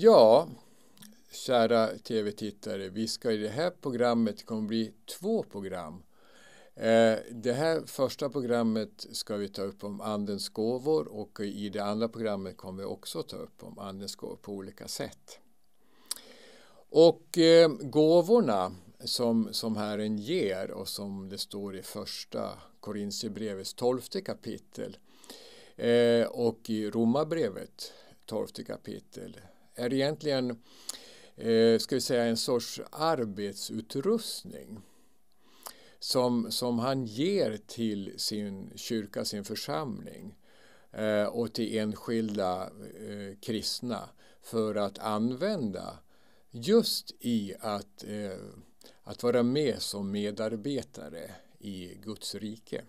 Ja, kära tv-tittare, vi ska i det här programmet, det kommer bli två program. Eh, det här första programmet ska vi ta upp om Andens gåvor och i det andra programmet kommer vi också ta upp om Andens gåvor på olika sätt. Och eh, gåvorna som, som Herren ger och som det står i första Korintierbrevets tolfte kapitel eh, och i Romarbrevet tolfte kapitel är egentligen eh, ska vi säga, en sorts arbetsutrustning som, som han ger till sin kyrka, sin församling eh, och till enskilda eh, kristna för att använda just i att, eh, att vara med som medarbetare i Guds rike.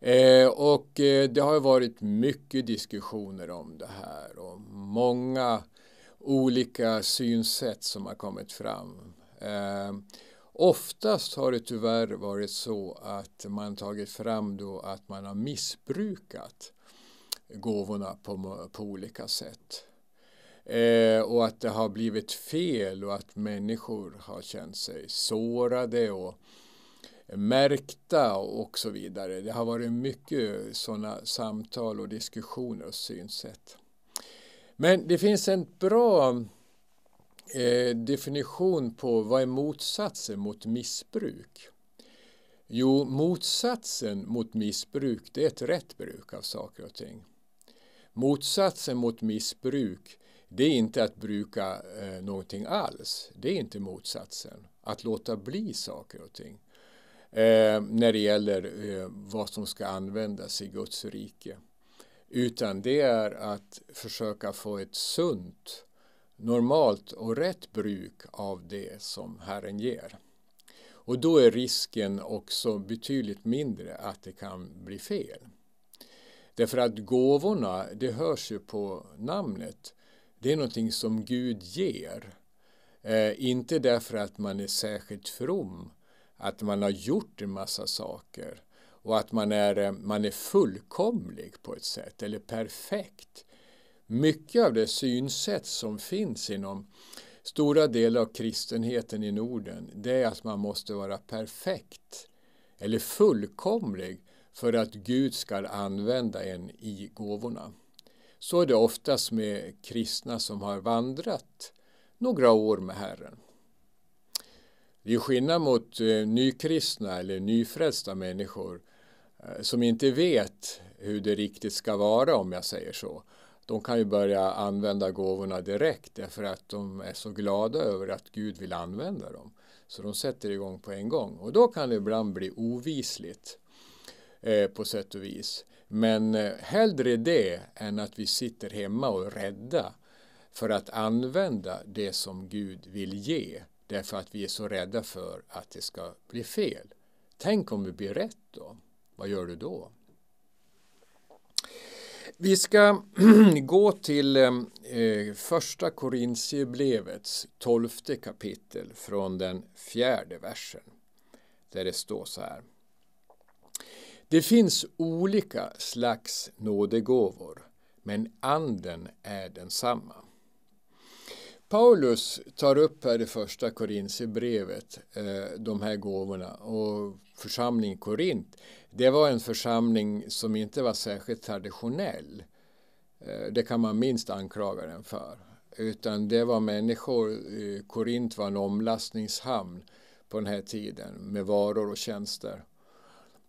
Eh, och eh, det har varit mycket diskussioner om det här och många olika synsätt som har kommit fram. Eh, oftast har det tyvärr varit så att man tagit fram då att man har missbrukat gåvorna på, på olika sätt. Eh, och att det har blivit fel och att människor har känt sig sårade och märkta och så vidare. Det har varit mycket sådana samtal och diskussioner och synsätt. Men det finns en bra eh, definition på vad är motsatsen mot missbruk. Jo, motsatsen mot missbruk det är ett rätt bruk av saker och ting. Motsatsen mot missbruk det är inte att bruka eh, någonting alls. Det är inte motsatsen. Att låta bli saker och ting eh, när det gäller eh, vad som ska användas i Guds rike. Utan det är att försöka få ett sunt, normalt och rätt bruk av det som Herren ger. Och då är risken också betydligt mindre att det kan bli fel. Därför att gåvorna, det hörs ju på namnet, det är någonting som Gud ger. Eh, inte därför att man är särskilt from att man har gjort en massa saker och att man är, eh, man är fullkomlig på ett sätt, eller perfekt. Mycket av det synsätt som finns inom stora delar av kristenheten i Norden, det är att man måste vara perfekt eller fullkomlig för att Gud ska använda en i gåvorna. Så är det oftast med kristna som har vandrat några år med Herren. Det är skillnad mot eh, nykristna eller nyfrälsta människor eh, som inte vet hur det riktigt ska vara om jag säger så. De kan ju börja använda gåvorna direkt därför att de är så glada över att Gud vill använda dem. Så de sätter igång på en gång och då kan det ibland bli ovisligt eh, på sätt och vis. Men eh, hellre det än att vi sitter hemma och är rädda för att använda det som Gud vill ge Därför att vi är så rädda för att det ska bli fel. Tänk om det blir rätt då? Vad gör du då? Vi ska gå till eh, första Korintierbrevets tolfte kapitel från den fjärde versen. Där det står så här. Det finns olika slags nådegåvor, men anden är densamma. Paulus tar upp här i första Korintierbrevet eh, de här gåvorna och församlingen Korint det var en församling som inte var särskilt traditionell. Eh, det kan man minst anklaga den för. Utan det var människor, eh, Korint var en omlastningshamn på den här tiden med varor och tjänster.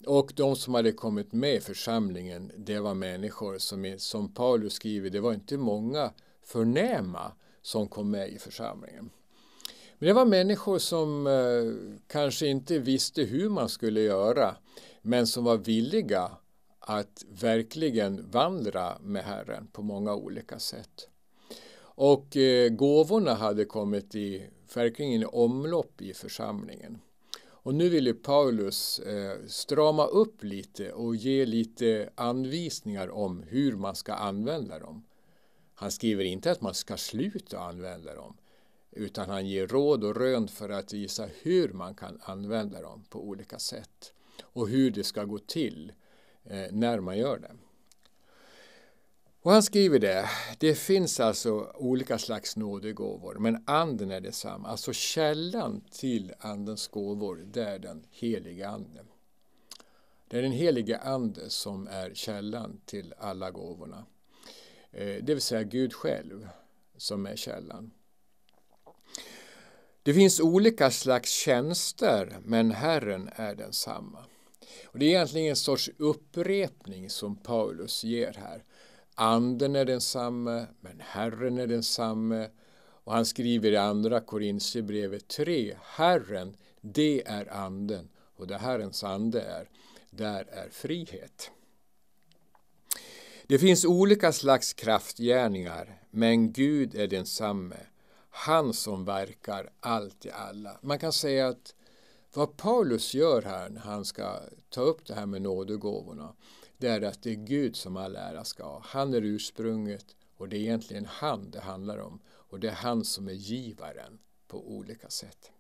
Och de som hade kommit med i församlingen, det var människor som, som Paulus skriver, det var inte många förnäma som kom med i församlingen. Men det var människor som eh, kanske inte visste hur man skulle göra men som var villiga att verkligen vandra med Herren på många olika sätt. Och eh, gåvorna hade kommit i verkligen i omlopp i församlingen. Och nu ville Paulus eh, strama upp lite och ge lite anvisningar om hur man ska använda dem. Han skriver inte att man ska sluta använda dem utan han ger råd och rön för att visa hur man kan använda dem på olika sätt och hur det ska gå till eh, när man gör det. Och han skriver det, det finns alltså olika slags nådegåvor, men anden är detsamma. Alltså källan till andens gåvor, det är den helige ande. Det är den helige ande som är källan till alla gåvorna. Eh, det vill säga Gud själv som är källan. Det finns olika slags tjänster men Herren är densamma. Och det är egentligen en sorts upprepning som Paulus ger här. Anden är densamme, men Herren är densamme. Och han skriver i andra Korintierbrevet 3. Herren, det är anden och det Herrens ande är, där är frihet. Det finns olika slags kraftgärningar, men Gud är densamme. Han som verkar allt i alla. Man kan säga att vad Paulus gör här när han ska ta upp det här med nådegåvorna, det är att det är Gud som all ära ska ha. Han är ursprunget och det är egentligen han det handlar om. Och det är han som är givaren på olika sätt.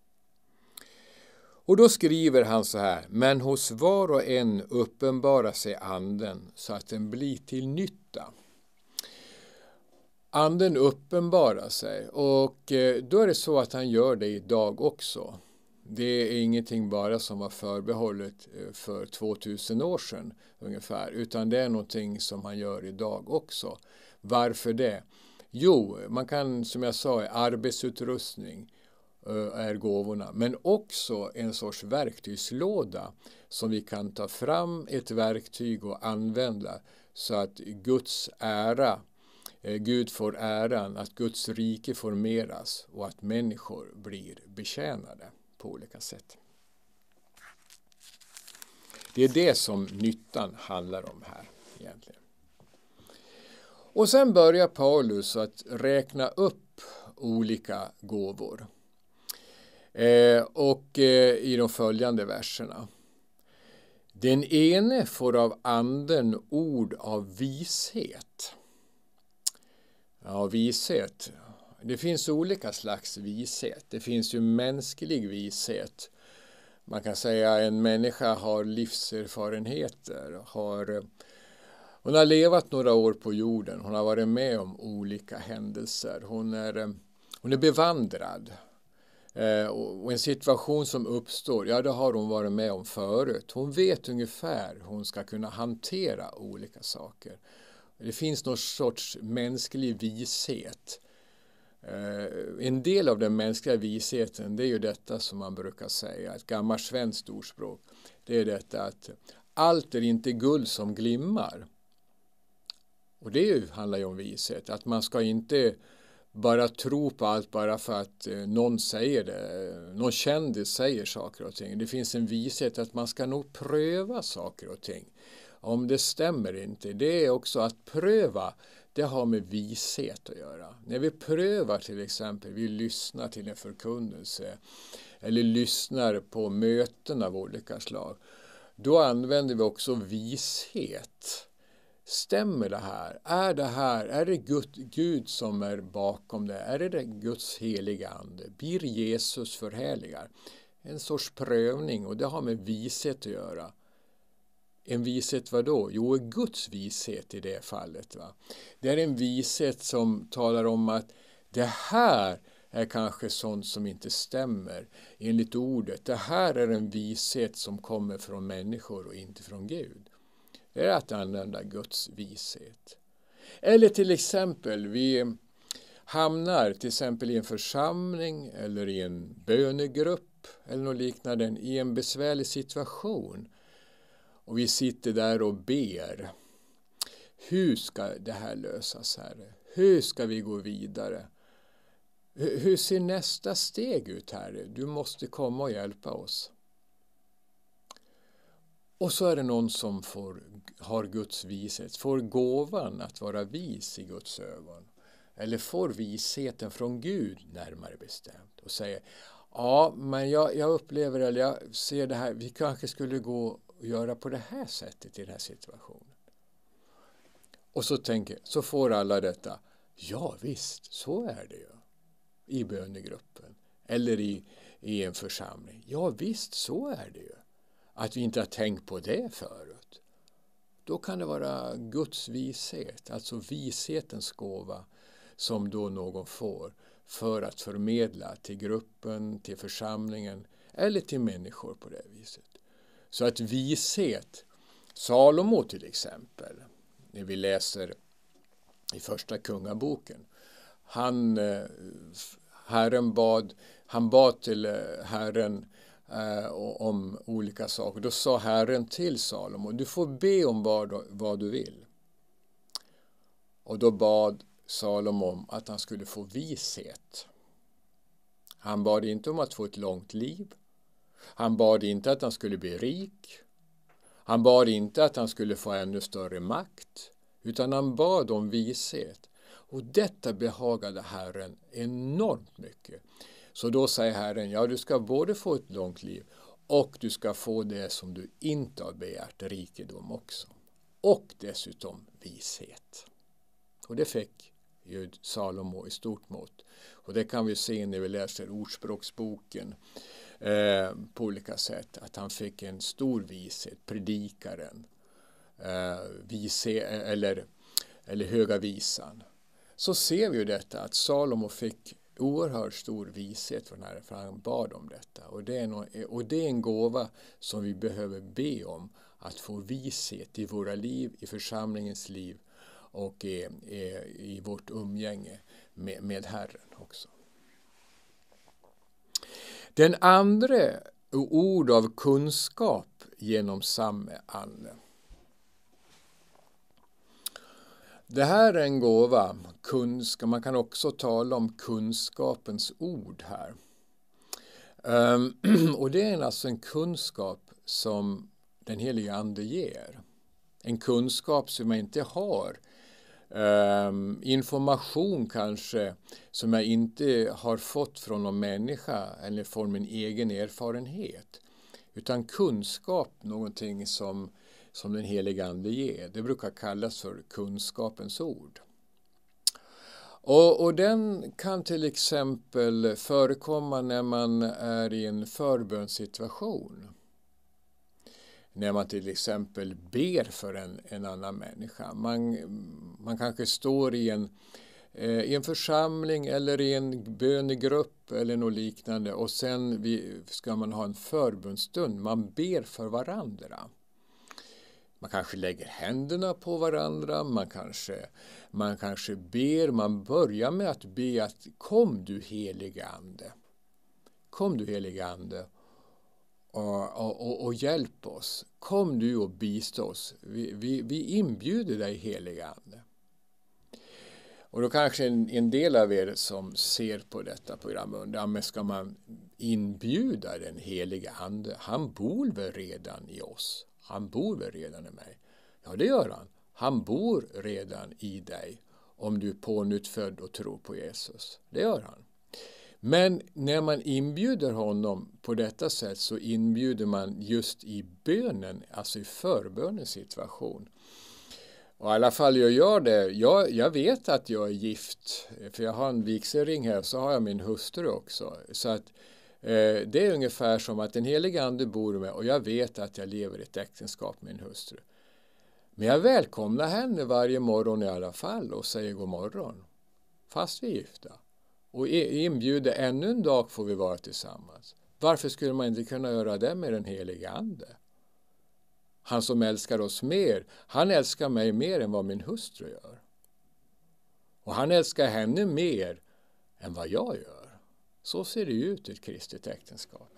Och då skriver han så här, men hos var och en uppenbarar sig anden så att den blir till nytta. Anden uppenbarar sig och eh, då är det så att han gör det idag också. Det är ingenting bara som var förbehållet eh, för 2000 år sedan ungefär, utan det är någonting som han gör idag också. Varför det? Jo, man kan som jag sa i arbetsutrustning. Eh, är gåvorna, men också en sorts verktygslåda som vi kan ta fram ett verktyg och använda så att Guds ära, eh, Gud får äran, att Guds rike formeras och att människor blir betjänade på olika sätt. Det är det som nyttan handlar om här egentligen. Och sen börjar Paulus att räkna upp olika gåvor. Eh, och eh, i de följande verserna. Den ene får av anden ord av vishet. Ja, vishet. Det finns olika slags vishet. Det finns ju mänsklig vishet. Man kan säga att en människa har livserfarenheter, har hon har levat några år på jorden, hon har varit med om olika händelser. Hon är, hon är bevandrad, Eh, och, en situation som uppstår, ja det har hon varit med om förut. Hon vet ungefär hur hon ska kunna hantera olika saker. Det finns någon sorts mänsklig vishet. Eh, en del av den mänskliga visheten det är ju detta som man brukar säga, ett gammalt svenskt ordspråk. Det är detta att allt är inte guld som glimmar. Och det handlar ju om vishet, att man ska inte bara tro på allt bara för att eh, någon säger det. Eh, någon kändis säger saker och ting. Det finns en vishet att man ska nog pröva saker och ting. Om det stämmer inte, det är också att pröva det har med vishet att göra. När vi prövar till exempel, vi lyssnar till en förkunnelse eller lyssnar på möten av olika slag, då använder vi också vishet Stämmer det här? Är det här, är det Gud, Gud som är bakom det? Är det, det Guds heliga ande? Blir Jesus förhärligad? En sorts prövning och det har med vishet att göra. En vishet vad då? Jo, Guds vishet i det fallet. Va? Det är en vishet som talar om att det här är kanske sånt som inte stämmer enligt ordet. Det här är en vishet som kommer från människor och inte från Gud är att använda Guds vishet. Eller till exempel, vi hamnar till exempel i en församling eller i en bönegrupp eller något liknande i en besvärlig situation. Och vi sitter där och ber. Hur ska det här lösas, Herre? Hur ska vi gå vidare? Hur ser nästa steg ut, Herre? Du måste komma och hjälpa oss. Och så är det någon som får, har Guds vishet, får gåvan att vara vis i Guds ögon. Eller får visheten från Gud närmare bestämt och säger Ja, men jag, jag upplever eller jag ser det här, vi kanske skulle gå och göra på det här sättet i den här situationen. Och så tänker, så får alla detta. Ja visst, så är det ju. I bönegruppen eller i, i en församling. Ja visst, så är det ju att vi inte har tänkt på det förut. Då kan det vara Guds vishet, alltså vishetens gåva som då någon får för att förmedla till gruppen, till församlingen eller till människor på det viset. Så att vishet, Salomo till exempel, när vi läser i första kungaboken, han, eh, herren bad, han bad till eh, Herren eh, om olika saker. Då sa Herren till Salomo, du får be om vad, vad du vill. Och då bad Salomo om att han skulle få vishet. Han bad inte om att få ett långt liv. Han bad inte att han skulle bli rik. Han bad inte att han skulle få ännu större makt, utan han bad om vishet. Och detta behagade Herren enormt mycket. Så då säger Herren, ja du ska både få ett långt liv och du ska få det som du inte har begärt, rikedom också. Och dessutom vishet. Och det fick ju Salomo i stort mått. Och det kan vi se när vi läser Ordspråksboken eh, på olika sätt, att han fick en stor vishet, predikaren, eh, vise, eller, eller Höga visan. Så ser vi ju detta att Salomo fick oerhört stor vishet för, när, för han bad om detta. Och det, är no, och det är en gåva som vi behöver be om, att få vishet i våra liv, i församlingens liv och i, i, i vårt umgänge med, med Herren också. Den andra ord av kunskap genom samme ande. Det här är en gåva, kunskap. Man kan också tala om kunskapens ord här. Ehm, och det är alltså en kunskap som den heliga Ande ger. En kunskap som jag inte har. Ehm, information kanske som jag inte har fått från någon människa eller från min egen erfarenhet. Utan kunskap, någonting som som den helige Ande ger. Det brukar kallas för kunskapens ord. Och, och, den kan till exempel förekomma när man är i en förbönssituation. När man till exempel ber för en, en annan människa. Man, man kanske står i en, eh, i en församling eller i en bönegrupp eller något liknande och sen vi, ska man ha en förbundsstund, Man ber för varandra. Man kanske lägger händerna på varandra, man kanske, man kanske ber. Man börjar med att be att kom du helige Ande. Kom du helige Ande och, och, och, hjälp oss. Kom du och bistå oss. Vi, vi, vi inbjuder dig helige Ande. Och då kanske en, en, del av er som ser på detta program undrar, men ska man inbjuda den helige Ande? Han bor väl redan i oss? Han bor väl redan i mig? Ja, det gör han. Han bor redan i dig om du är pånytt född och tror på Jesus. Det gör han. Men när man inbjuder honom på detta sätt så inbjuder man just i bönen, alltså i förbönens situation. Och I alla fall jag gör det. Jag, jag vet att jag är gift, för jag har en vigselring här så har jag min hustru också. Så att Eh, det är ungefär som att den helige ande bor med och jag vet att jag lever i ett äktenskap med min hustru. Men jag välkomnar henne varje morgon i alla fall och säger god morgon. Fast vi är gifta. Och inbjuder ännu en dag får vi vara tillsammans. Varför skulle man inte kunna göra det med den helige ande? Han som älskar oss mer, han älskar mig mer än vad min hustru gör. Och han älskar henne mer än vad jag gör. Så ser det ut i ett kristet äktenskap.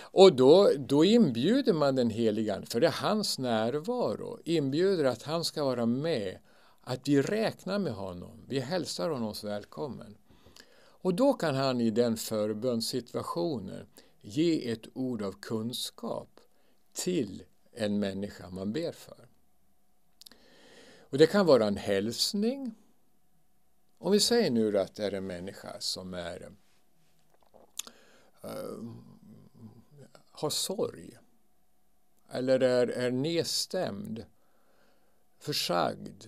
Och då, då inbjuder man den helige Ande, för det är hans närvaro, inbjuder att han ska vara med, att vi räknar med honom, vi hälsar honom välkommen. Och då kan han i den förbönssituationen ge ett ord av kunskap till en människa man ber för. Och Det kan vara en hälsning, om vi säger nu att det är en människa som är, äh, har sorg eller är, är nedstämd, försagd.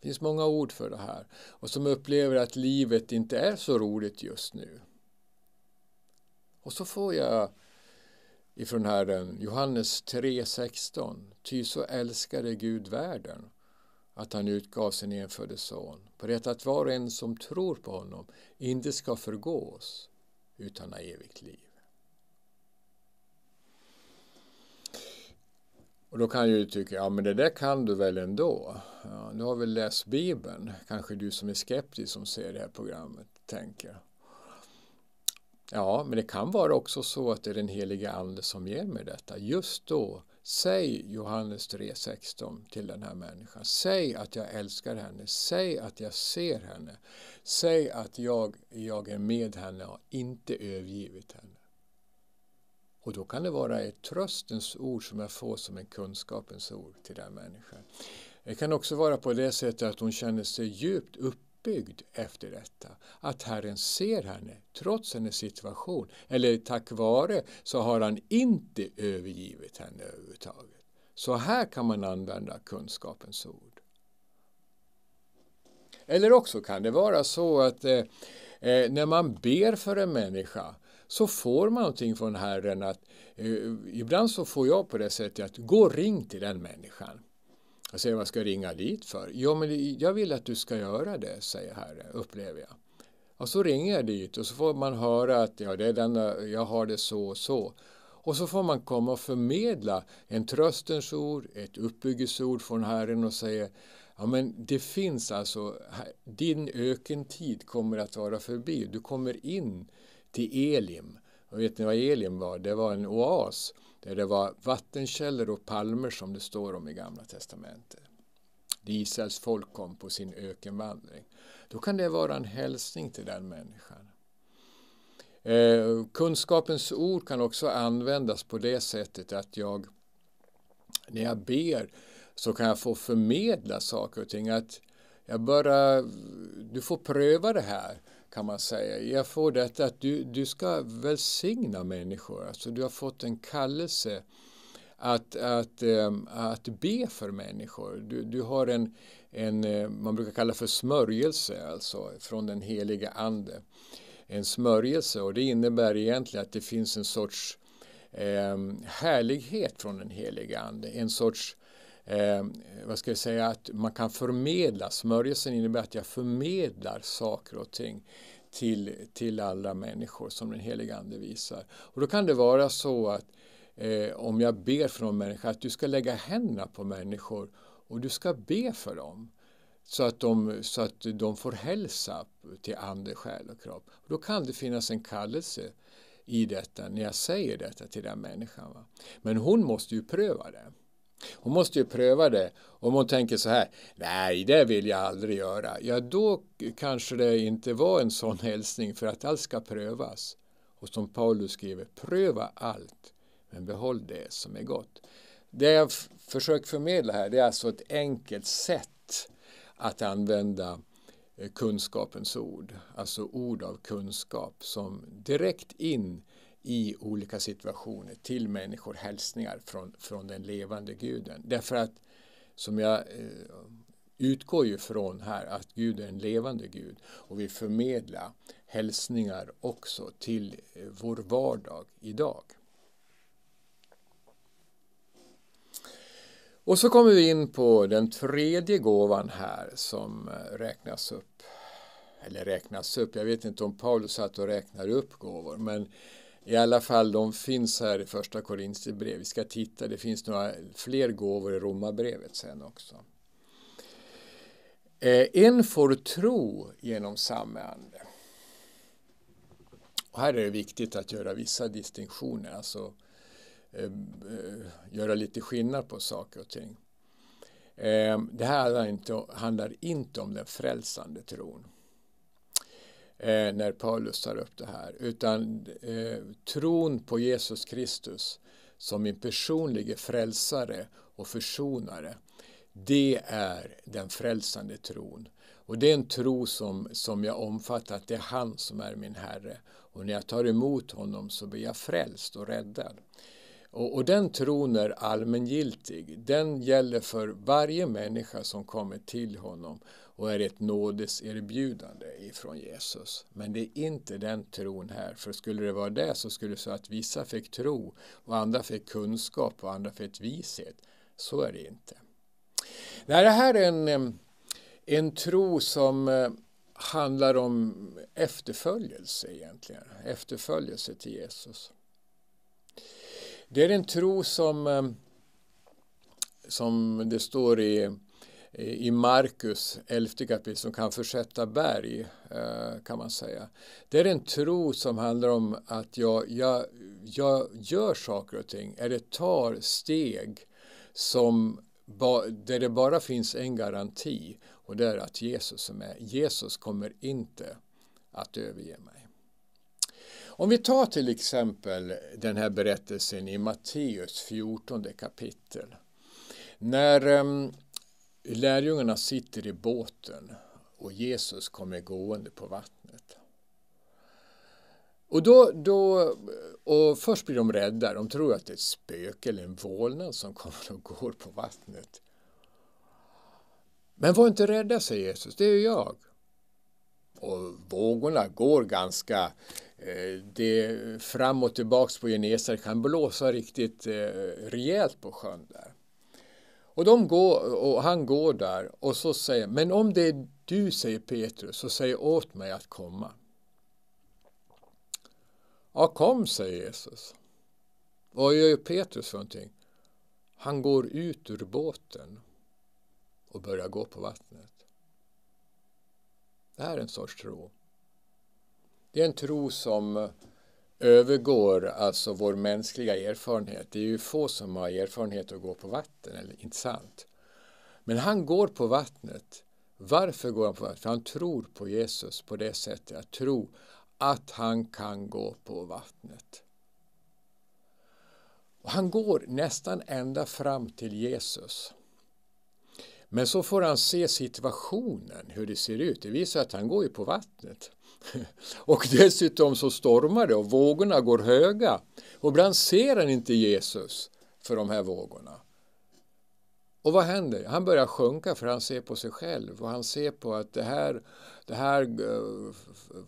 Det finns många ord för det här. Och som upplever att livet inte är så roligt just nu. Och så får jag ifrån Herren Johannes 3.16 Ty så älskade Gud världen att han utgav sin enfödde son, på det att var och en som tror på honom inte ska förgås utan ha evigt liv. Och då kan ju tycka, ja men det där kan du väl ändå? Ja, nu har vi läst Bibeln, kanske du som är skeptisk som ser det här programmet tänker. Ja, men det kan vara också så att det är den helige Ande som ger mig detta just då Säg Johannes 3.16 till den här människan. Säg att jag älskar henne. Säg att jag ser henne. Säg att jag, jag är med henne och inte övergivit henne. Och då kan det vara ett tröstens ord som jag får som en kunskapens ord till den människan. Det kan också vara på det sättet att hon känner sig djupt upp uppbyggd efter detta. Att Herren ser henne trots hennes situation. Eller tack vare så har han inte övergivit henne överhuvudtaget. Så här kan man använda kunskapens ord. Eller också kan det vara så att eh, eh när man ber för en människa så får man någonting från Herren. att eh, Ibland så får jag på det sättet att gå ring till den människan. Jag säger, vad ska jag ringa dit för? Ja, men jag vill att du ska göra det, säger Herre. upplever jag. Och så ringer jag dit och så får man höra att ja, det är den, jag har det så och så. Och så får man komma och förmedla en tröstens ord, ett uppbyggelseord från Herren och säga Ja, men det finns alltså, din ökentid kommer att vara förbi. Du kommer in till Elim. Och vet ni vad Elim var? Det var en oas där det var vattenkällor och palmer som det står om i Gamla Testamentet. Det Israels folk kom på sin ökenvandring. Då kan det vara en hälsning till den människan. Eh, kunskapens ord kan också användas på det sättet att jag när jag ber så kan jag få förmedla saker och ting. Att jag bara, du får pröva det här kan man säga. Jag får detta att du, du ska välsigna människor. Alltså du har fått en kallelse att, att, ehm, att be för människor. Du, du har en, en, eh, man brukar kalla för smörjelse, alltså från den helige ande. En smörjelse och det innebär egentligen att det finns en sorts eh, härlighet från den helige ande, en sorts eh, vad ska jag säga, att man kan förmedla. Smörjelsen innebär att jag förmedlar saker och ting till, till alla människor som den helige Ande visar. Och då kan det vara så att eh, om jag ber för någon människa att du ska lägga händerna på människor och du ska be för dem så att de, så att de får hälsa till ande, själ och kropp. då kan det finnas en kallelse i detta när jag säger detta till den människan. Va? Men hon måste ju pröva det. Hon måste ju pröva det. Om hon tänker så här, nej det vill jag aldrig göra. Ja då kanske det inte var en sån hälsning för att allt ska prövas. Och som Paulus skriver, pröva allt men behåll det som är gott. Det jag försöker förmedla här det är alltså ett enkelt sätt att använda eh, kunskapens ord, alltså ord av kunskap som direkt in i olika situationer till människor hälsningar från, från den levande guden. Därför att, som jag eh, utgår ju från här, att Gud är en levande Gud och vill förmedla hälsningar också till eh, vår vardag idag. Och så kommer vi in på den tredje gåvan här som eh, räknas upp. Eller räknas upp, jag vet inte om Paulus satt och räknade upp gåvor, men i alla fall, de finns här i första Korinthierbrevet. Vi ska titta, det finns några fler gåvor i Romarbrevet sen också. Eh, en får tro genom samme ande. Och här är det viktigt att göra vissa distinktioner, alltså eh, eh, göra lite skillnad på saker och ting. Eh, det här handlar inte, handlar inte om den frälsande tron eh, när Paulus tar upp det här. Utan eh, tron på Jesus Kristus som min personliga frälsare och försonare. Det är den frälsande tron. Och det är en tro som, som jag omfattar, att det är han som är min Herre. Och när jag tar emot honom så blir jag frälst och räddad. Och, och den tron är allmängiltig. Den gäller för varje människa som kommer till honom och är ett nådeserbjudande ifrån Jesus. Men det är inte den tron här, för skulle det vara det så skulle det så att vissa fick tro och andra fick kunskap och andra fick vishet. Så är det inte. Nej, det här är en, en tro som eh, handlar om efterföljelse egentligen, efterföljelse till Jesus. Det är en tro som, som det står i i Markus, 11 kapitel, som kan försätta berg, eh, kan man säga. Det är en tro som handlar om att jag, jag, jag gör saker och ting, eller tar steg som där det bara finns en garanti och det är att Jesus är med. Jesus kommer inte att överge mig. Om vi tar till exempel den här berättelsen i Matteus 14 kapitel. När ehm, Lärjungarna sitter i båten och Jesus kommer gående på vattnet. Och, då, då, och först blir de rädda. De tror att det är ett spöke eller en vålnad som kommer och går på vattnet. Men var inte rädda, säger Jesus. Det är jag. Och vågorna går ganska... Eh, det fram och tillbaka på Genesaret kan blåsa riktigt eh, rejält på sjön där. Och, de går, och han går där och så säger men om det är du, säger Petrus, så säg åt mig att komma. Ja, kom, säger Jesus. Vad gör Petrus för någonting? Han går ut ur båten och börjar gå på vattnet. Det här är en sorts tro. Det är en tro som övergår alltså vår mänskliga erfarenhet. Det är ju få som har erfarenhet att gå på vatten, eller inte sant? Men han går på vattnet. Varför går han på vattnet? För han tror på Jesus på det sättet, att tro att han kan gå på vattnet. Och han går nästan ända fram till Jesus. Men så får han se situationen, hur det ser ut. Det visar att han går ju på vattnet. Och dessutom så stormar det och vågorna går höga. Och ibland ser han inte Jesus för de här vågorna. Och vad händer? Han börjar sjunka för han ser på sig själv och han ser på att det här, det här eh,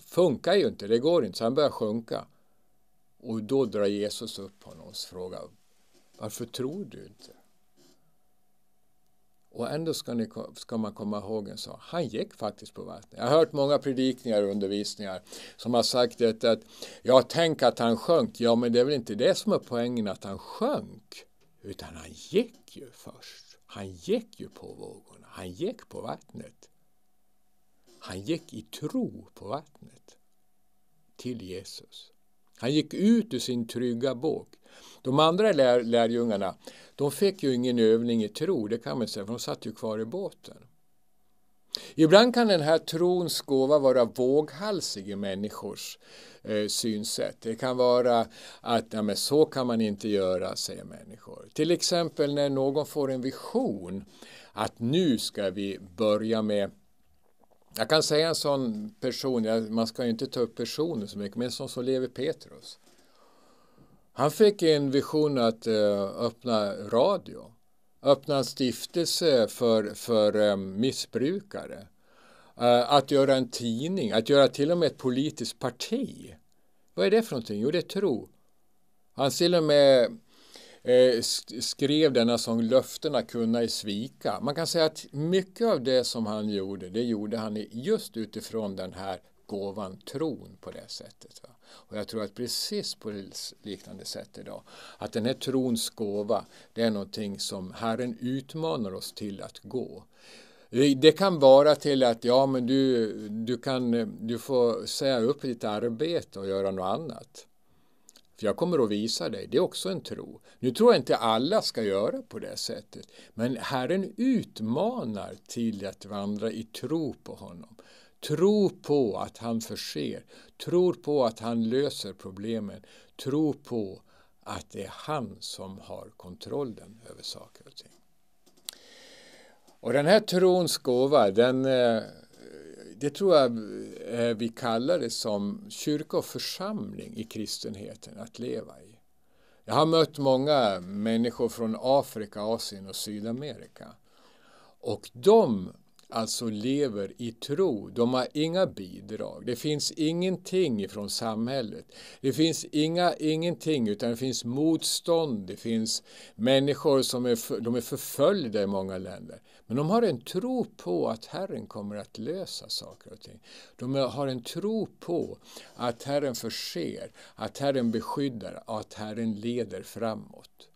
funkar ju inte, det går inte, så han börjar sjunka. Och då drar Jesus upp honom och frågar varför tror du inte? Och ändå ska, ni, ska, man komma ihåg en sak. Han gick faktiskt på vattnet. Jag har hört många predikningar och undervisningar som har sagt att, att ja, tänk att han sjönk. Ja, men det är väl inte det som är poängen att han sjönk. Utan han gick ju först. Han gick ju på vågorna. Han gick på vattnet. Han gick i tro på vattnet till Jesus. Han gick ut ur sin trygga båk. De andra lär, lärjungarna, de fick ju ingen övning i tro, det kan man säga, för de satt ju kvar i båten. Ibland kan den här trons gåva vara våghalsig i människors eh, synsätt. Det kan vara att ja, men så kan man inte göra, säger människor. Till exempel när någon får en vision att nu ska vi börja med jag kan säga en sån person, man ska ju inte ta upp personer så mycket, men som, som lever Petrus. Han fick en vision att eh, öppna radio, öppna en stiftelse för, för eh, missbrukare. Eh, att göra en tidning, att göra till och med ett politiskt parti. Vad är det för någonting? Jo, det är tro. Han till och med Eh, skrev denna sång Löftena kunna i svika. Man kan säga att mycket av det som han gjorde, det gjorde han just utifrån den här gåvan tron på det sättet. Va? Och jag tror att precis på liknande sätt idag, att den här trons gåva, det är någonting som Herren utmanar oss till att gå. Eh, det kan vara till att ja, men du, du, kan, eh, du får säga upp ditt arbete och göra något annat jag kommer att visa dig. Det är också en tro. Nu tror jag inte alla ska göra på det sättet, men Herren utmanar till att vandra i tro på honom. Tro på att han förser, tro på att han löser problemen, tro på att det är han som har kontrollen över saker och ting. Och den här trons gåva, den eh, det tror jag eh, vi kallar det som kyrka och församling i kristenheten att leva i. Jag har mött många människor från Afrika, Asien och Sydamerika. Och de alltså lever i tro. De har inga bidrag. Det finns ingenting från samhället. Det finns inga, ingenting, utan det finns motstånd. Det finns människor som är, för, de är förföljda i många länder. Men de har en tro på att Herren kommer att lösa saker och ting. De har en tro på att Herren förser, att Herren beskyddar, att Herren leder framåt.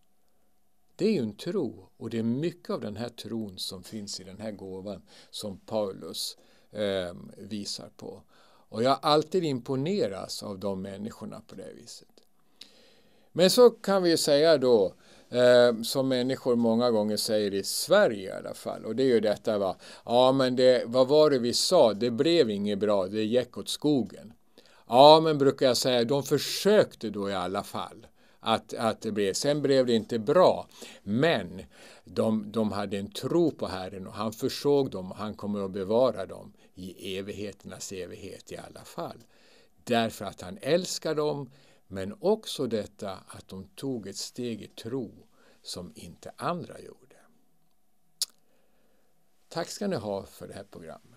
Det är ju en tro och det är mycket av den här tron som finns i den här gåvan som Paulus eh, visar på. Och jag har alltid imponerats av de människorna på det viset. Men så kan vi säga då eh, som människor många gånger säger i Sverige i alla fall. Och det är ju detta va, ja men det, vad var det vi sa, det blev inget bra, det gick åt skogen. Ja men brukar jag säga, de försökte då i alla fall. Att, att det blev. Sen blev det inte bra. Men de, de hade en tro på Herren och han försåg dem och han kommer att bevara dem i evigheternas evighet i alla fall därför att han älskar dem, men också detta att de tog ett steg i tro som inte andra gjorde. Tack ska ni ha för det här programmet.